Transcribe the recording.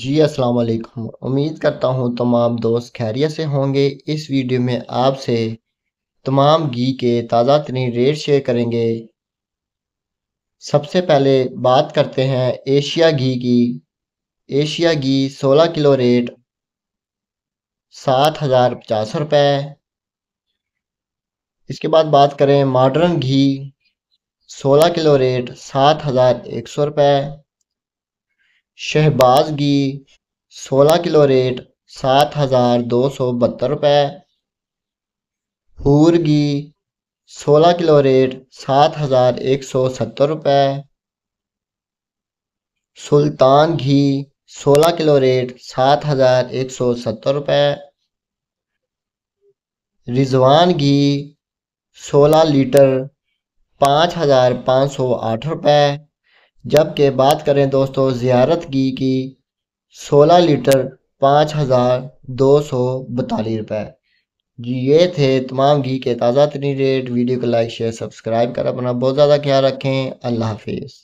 जी अस्सलाम वालेकुम उम्मीद करता हूँ तमाम दोस्त खैरियत से होंगे इस वीडियो में आपसे तमाम घी के ताज़ा तरीन रेट शेयर करेंगे सबसे पहले बात करते हैं एशिया घी की एशिया घी 16 किलो रेट सात हज़ार पचास रुपये इसके बाद बात करें मॉडर्न घी 16 किलो रेट सात हज़ार एक सौ रुपये शहबाज घी सोलह किलो रेट सात हज़ार दो सौ बहत्तर रुपये हूर घी सोलह किलो रेट सात हज़ार एक सौ सत्तर रुपये सुल्तान घी सोलह किलो रेट सात हज़ार एक सौ सत्तर रुपये रिजवान घी सोलह लीटर पाँच हज़ार पाँच सौ आठ रुपये जबकि बात करें दोस्तों ज़्यारत घी की सोलह लीटर पाँच हज़ार दो सौ बतालीस रुपये जी ये थे तमाम घी के ताज़ा तरीन रेट वीडियो को लाइक शेयर सब्सक्राइब कर अपना बहुत ज़्यादा ख्याल रखें अल्लाह हाफिज़